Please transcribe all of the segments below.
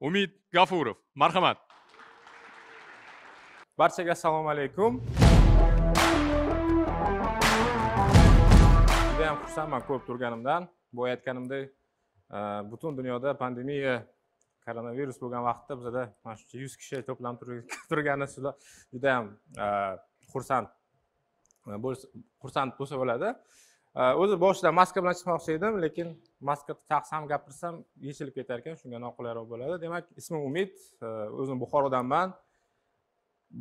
umid gafurov marhamat barchaga assalomu alaykum judayam xursandman ko'rib turganimdan bu aytganimdek e, butun dunyoda pandemiya koronavirus bo'lgan vaqtda bizada mana shuncha yuz kishi to'planib turgani sizlar judayam e, xursand e, xursand bo'lsa bo'ladi Э, o'zi boshida maska bilan chiqmoqchi edim lekin maska taqsam gapirsam yechilib ketar ekan shunga noqulayroq bo'ladi demak ismim umid e, o'zim buxorodanman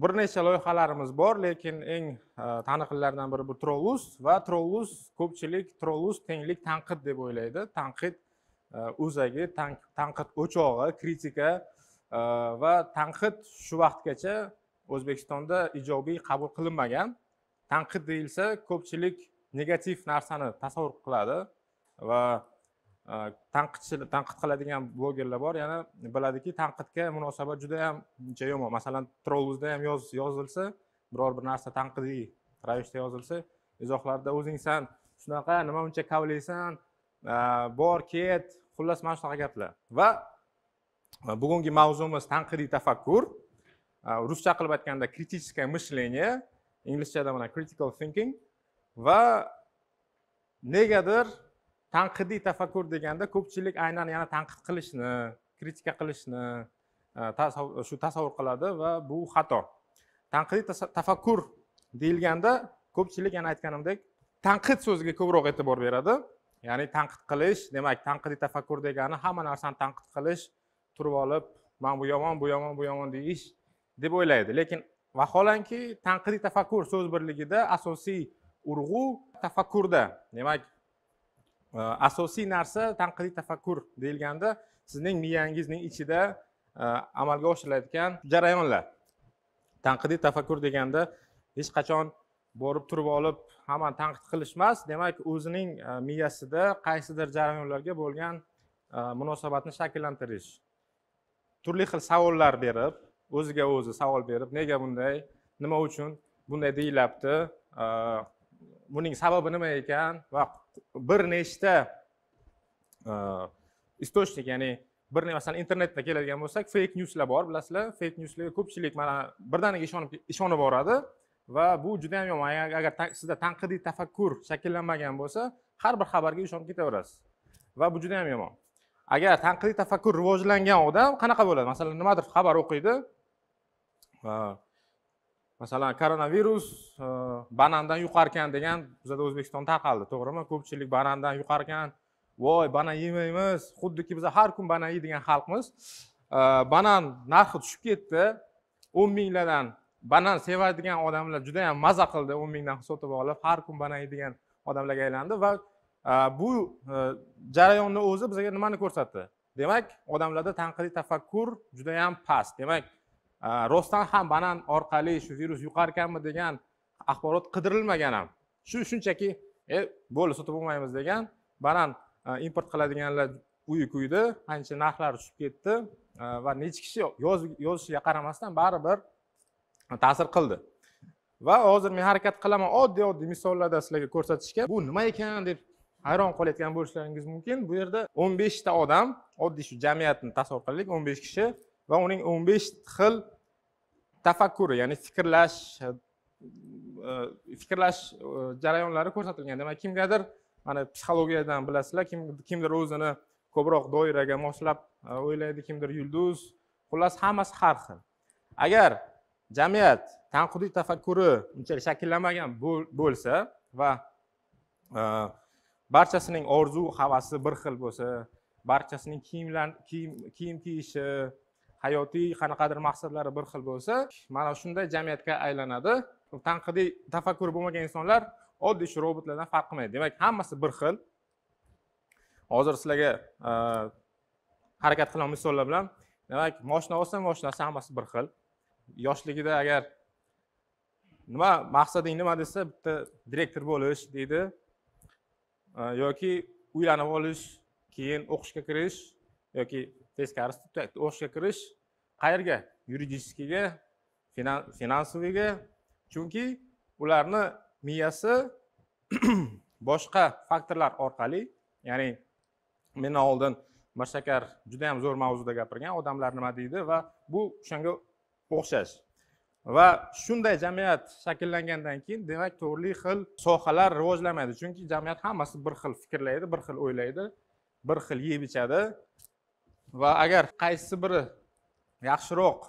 bir necha loyihalarimiz bor lekin eng e, taniqlilaridan biri bu trollus va trollus ko'pchilik trollus tenglik tanqid deb o'ylaydi tanqid e, o'zagi tanqid o'chog'i kritika va tanqid shu vaqtgacha o'zbekistonda ijobiy qabul qilinmagan tanqid deyilsa ko'pchilik negativ narsani tasavvur qiladi va e, tanqidchi tanqid qiladigan blogerlar bor yana biladiki tanqidga munosabat juda yam yomon masalan trolluzda ham yozilsa biror bir narsa tanqidiy ravishda yozilsa izohlarda o'zingsan shunaqa nima uncha kavlaysan e, bor ket xullas mana shunaqa gaplar va e, bugungi mavzumiz tanqidiy tafakkur ruscha qilib aytganda kritichеское мышление inglizchada mana critical thinking va negadir tanqidiy tafakkur deganda ko'pchilik aynan yana tanqid qilishni kritika qilishni e, shu tasavvur qiladi va bu xato tanqidiy tafakkur deyilganda ko'pchilik yana aytganimdek tanqid so'ziga ko'proq e'tibor beradi ya'ni tanqid qilish demak tanqidiy tafakkur degani hamma narsani tanqid qilish turib olib man bu yomon bu yomon bu yomon deyish deb o'ylaydi lekin vaholanki tanqidiy tafakkur so'z birligida asosiy urg'u tafakkurda demak e, asosiy narsa tanqidiy tafakkur deyilganda sizning miyangizning ichida e, amalga oshirilayotgan jarayonlar tanqidiy tafakkur deganda hech qachon borib turib olib hammani tanqid qilish emas demak o'zining e, miyasida qaysidir jarayonlarga bo'lgan munosabatni shakllantirish turli xil savollar berib o'ziga o'zi savol berib nega bunday nima uchun bunday deyilyapti buning sababi nima ekan va bir nechta e, источник ya'ni bir masalan internetda keladigan bo'lsak fake newslar bor bilasizlar fake newslarga ko'pchilik mana birdaniga ishonib ishonib boradi va bu juda ham yomon agar sizda tanqidiy tafakkur shakllanmagan bo'lsa har bir xabarga ishonib ketaverasiz va bu juda ham yomon agar tanqidiy tafakkur rivojlangan odam qanaqa bo'ladi masalan nimadir xabar o'qiydi masalan koronavirus e, banandan yuqarkan degan bizada o'zbekistonda tarqaldi to'g'rimi ko'pchilik banandan yuqarkan voy banan yemaymiz xuddiki biza har kun banan yeydigan xalqmiz e, banan narxi tushib ketdi o'n minglardan banan sevadigan odamlar juda yam maza qildi o'n mingdan sotib olib har kun banan yeydigan odamlarga aylandi va e, bu jarayonni o'zi bizga nimani ko'rsatdi demak odamlarda tanqidiy tafakkur juda yam past demak rostdan э, ham banan orqali shu virus yuqarkanmi degan axborot qidirilmagan ham shu shunchaki e bo'ldi sotib olmaymiz degan banan e, import qiladiganlar uyi kuydi ancha narxlar tushib ketdi e, va necha kishi yozishiga qaramasdan baribir e, ta'sir qildi va hozir men harakat qilaman oddiy oddiy misollarda sizlarga ko'rsatishga bu nima ekan deb hayron qolayotgan bo'lishlaringiz mumkin bu yerda o'n beshta odam oddiy shu jamiyatni tasavvur qilaylik o'n besh kishi va uning o'n besh xil tafakkuri ya'ni fikrlash e, fikrlash e, jarayonlari ko'rsatilgan demak kimgadir mana psixologiyadan bilasizlar kim kimdir o'zini ko'proq doiraga moslab e, o'ylaydi kimdir yulduz xullas hammasi har xil agar jamiyat tanqidiy tafakkuri unchalik shakllanmagan bo'lsa va barchasining orzu havasi bir xil bo'lsa barchasining kiyimlar kiyim kiyim kiyishi hayotiy qanaqadir maqsadlari bir xil bo'lsa mana shunday jamiyatga aylanadi tanqidiy tafakkur bo'lmagan insonlar oddiy shu robotlardan farq qilmaydi demak hammasi bir xil hozir sizlarga e, harakat qilgan misollar bilan demak moshina olsa moshinasi hammasi bir xil yoshligida agar nima maqsading nima desa bitta direktor bo'lish deydi e, yoki uylanib olish keyin o'qishga kirish yoki teskarisi o'qishga kirish qayerga yuridическийga finansoviyga chunki ularni miyasi boshqa faktorlar orqali ya'ni mendan oldin mirshakar juda yam zo'r mavzuda gapirgan odamlar nima deydi va bu o'shanga o'xshash va shunday jamiyat shakllangandan keyin demak turli xil sohalar rivojlanmaydi chunki jamiyat hammasi bir xil fikrlaydi bir xil o'ylaydi bir xil yeb ichadi va agar qaysi biri yaxshiroq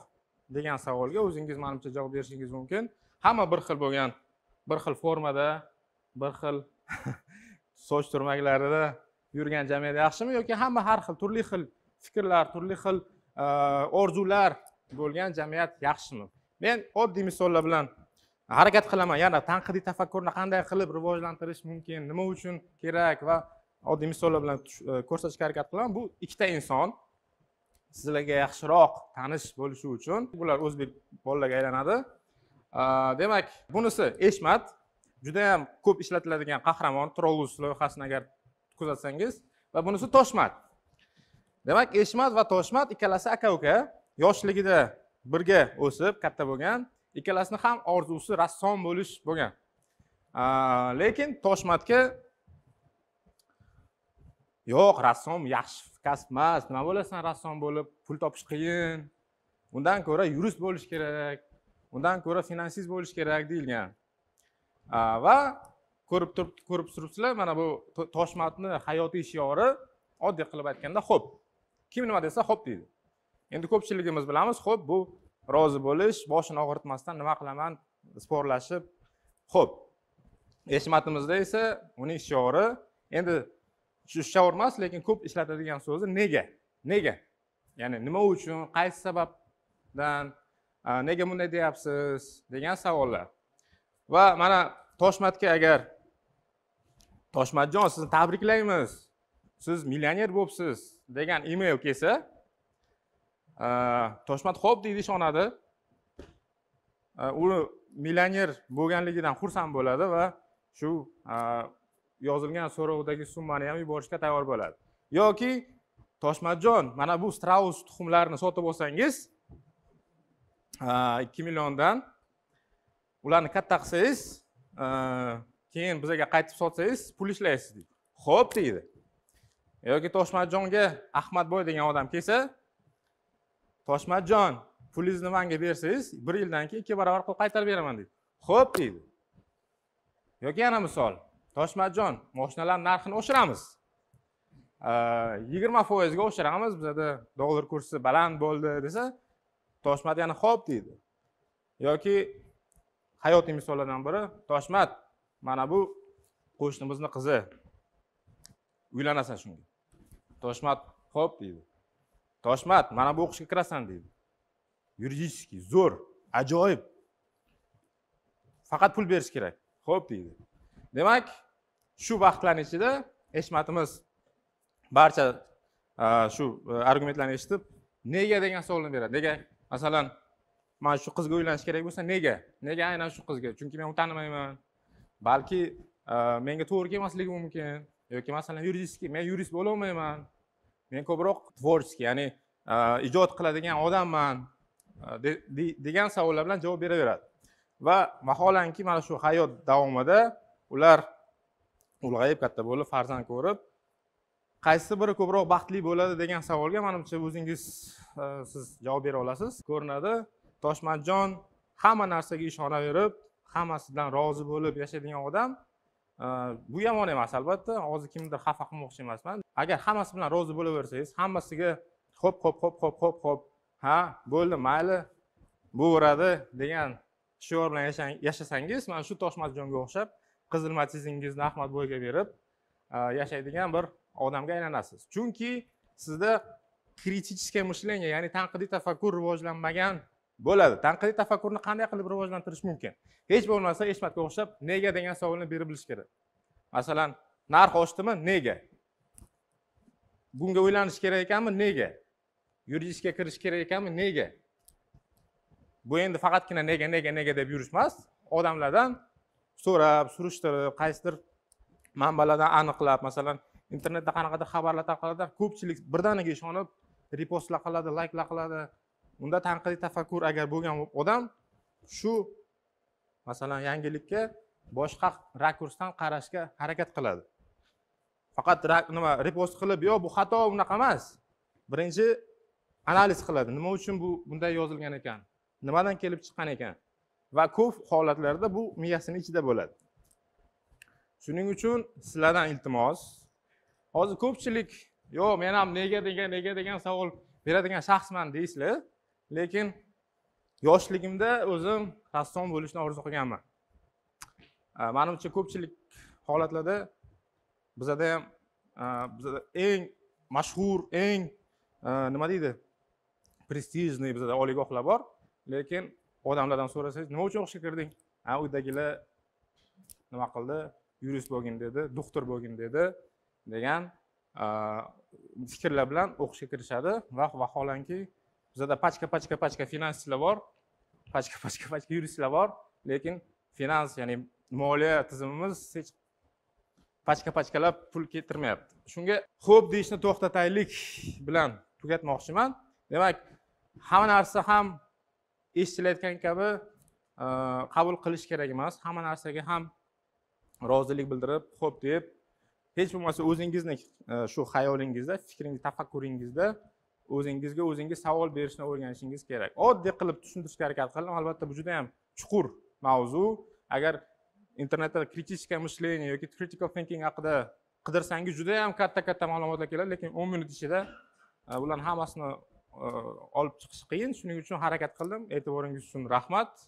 degan savolga o'zingiz manimcha javob berishingiz mumkin hamma bir xil bo'lgan bir xil formada bir xil soch turmaklarida yurgan jamiyat yaxshimi yoki hamma har xil turli xil fikrlar turli xil e, orzular bo'lgan jamiyat yaxshimi men oddiy misollar bilan harakat qilaman yana tanqidiy tafakkurni qanday qilib rivojlantirish mumkin nima uchun kerak va oddiy misollar bilan e, ko'rsatishga harakat qilaman bu ikkita inson sizlarga yaxshiroq tanish bo'lishi uchun bular o'zbek bolalarga aylanadi demak bunisi eshmat judayam ko'p ishlatiladigan qahramon trolus loyihasini agar kuzatsangiz va bunisi toshmat demak eshmat va toshmat ikkalasi aka uka yoshligida birga o'sib katta bo'lgan ikkalasini ham orzusi rassom bo'lish bo'lgan lekin toshmatga yo'q rassom yaxshi kasb emas nima bo'lasan rassom bo'lib pul topish qiyin undan ko'ra yurist bo'lish kerak undan ko'ra finansist bo'lish kerak deyilgan va ko'rib turib ko'rib turibsizlar mana bu toshmatni hayotiy shiori oddiy qilib aytganda xo'p kim nima desa xo'p deydi endi ko'pchiligimiz bilamiz xo'p bu rozi bo'lish boshini og'ritmasdan nima qilaman sporlashib xo'p eshmatimizda esa uning shiori endi shishov emas lekin ko'p ishlatadigan so'zi nega nega ya'ni nima uchun qaysi sababdan nega bunday deyapsiz degan savollar va mana toshmatga agar toshmatjon sizni tabriklaymiz siz millioner bo'libsiz degan email kelsa toshmat ho'p deydi ishonadi u millioner bo'lganligidan xursand bo'ladi va shu yozilgan so'rovdagi summani ham yuborishga tayyor bo'ladi yoki toshmatjon mana bu straus tuxumlarini sotib olsangiz ikki milliondan ularni katta qilsangiz keyin bizaga qaytib sotsangiz pul ishlaysiz deydi ho'p deydi yoki toshmatjonga ahmadboy degan odam kelsa toshmatjon pulingizni manga bersangiz bir yildan keyin ikki barobar qilib qaytarib beraman deydi ho'p deydi yoki yana misol toshmatjon moshinalarni narxini oshiramiz yigirma foizga oshiramiz bizada dollar kursi baland bo'ldi desa toshmat yana ho'p deydi yoki hayotiy misollardan biri toshmat mana bu qo'shnimizni qizi uylanasan shunga toshmat ho'p deydi toshmat mana bu o'qishga kirasan deydi yuridiskiy zo'r ajoyib faqat pul berish kerak ho'p deydi demak shu vaqtlarni ichida eshmatimiz barcha e, shu e, argumentlarni eshitib nega degan savolni beradi nega masalan man shu qizga uylanish kerak bo'lsa nega nega aynan shu qizga chunki men uni tanimayman balki e, menga to'g'ri kelmasligi mumkin yoki masalan yuridik men yurist bo'lolmayman men ko'proq творческий ya'ni ijod qiladigan odamman degan savollar bilan javob beraveradi va vaholanki mana shu hayot davomida ular ulg'ayib katta bo'lib farzand ko'rib qaysi biri ko'proq baxtli bo'ladi degan savolga manimcha o'zingiz e, siz javob bera olasiz ko'rinadi toshmatjon hamma narsaga ishonaverib hammasidan rozi bo'lib yashaydigan odam e, bu yomon emas albatta hozir kimnidir xafa qilmoqchi emasman agar hammasi bilan rozi bo'laversangiz hammasiga ho'p ho'p ho'p ho'p ho'p ho'p ha bo'ldi mayli bo'laveradi degan shior bilan yashasangiz mana shu toshmatjonga o'xshab qizil matizingizni bo'yga berib yashaydigan bir odamga aylanasiz chunki sizda kritическое мышление ya'ni tanqidiy tafakkur rivojlanmagan bo'ladi tanqidiy tafakkurni qanday qilib rivojlantirish mumkin hech bo'lmasa eshmatga o'xshab nega degan savolni berib bilish kerak masalan narx oshdimi nega bunga o'ylanish kerak ekanmi nega yuridichga kirish kerak ekanmi nega bu endi faqatgina nega nega nega deb yurish emas odamlardan so'rab surishtirib qaysidir manbalardan aniqlab masalan internetda qanaqadir xabarlar tarqaladi ko'pchilik birdaniga ishonib repostlar qiladi layklar qiladi unda tanqidiy tafakkur agar bo'lgan odam shu masalan yangilikka boshqa rakursdan qarashga harakat qiladi faqat nima repost qilib yo'q bu xato unaqa emas birinchi analiz qiladi nima uchun bu bunday yozilgan ekan nimadan kelib chiqqan ekan va ko'p holatlarda bu miyasini ichida bo'ladi shuning uchun sizlardan iltimos hozir ko'pchilik yo'q men ham nega degan nega degan savol beradigan shaxsman deysizlar lekin yoshligimda o'zim rassom bo'lishni orzu qilganman manimcha ko'pchilik holatlarda bizada ham bizada eng mashhur eng nima deydi prestijniy bizada oliygohlar bor lekin odamlardan so'rasangiz nima uchun o'qishga kirding a uydagilar nima qildi yurist bo'lgin dedi doktor bo'lgin dedi degan fikrlar bilan o'qishga kirishadi va vaholanki bizada pachka pachka pachka finansistlar bor pachka pachka pachka yuristlar bor lekin finans ya'ni moliya tizimimiz hech pachka pachkalab pul keltirmayapti shunga xo'p deyishni to'xtataylik bilan tugatmoqchiman demak hamma narsa ham eshitilayotgan kabi e, qabul qilish kerak emas hamma narsaga ham rozilik bildirib ho'p deb hech bo'lmasa o'zingizni e, shu xayolingizda fikringiz tafakkuringizda o'zingizga o'zingiz savol berishni o'rganishingiz kerak oddiy qilib tushuntirishga harakat qildim albatta bu juda yam chuqur mavzu agar internetda kritichka мышление yoki critical thinking haqida qidirsangiz juda yam katta katta ma'lumotlar keladi lekin o'n minut ichida e, bularni hammasini olib chiqish qiyin shuning uchun harakat qildim e'tiboringiz uchun rahmat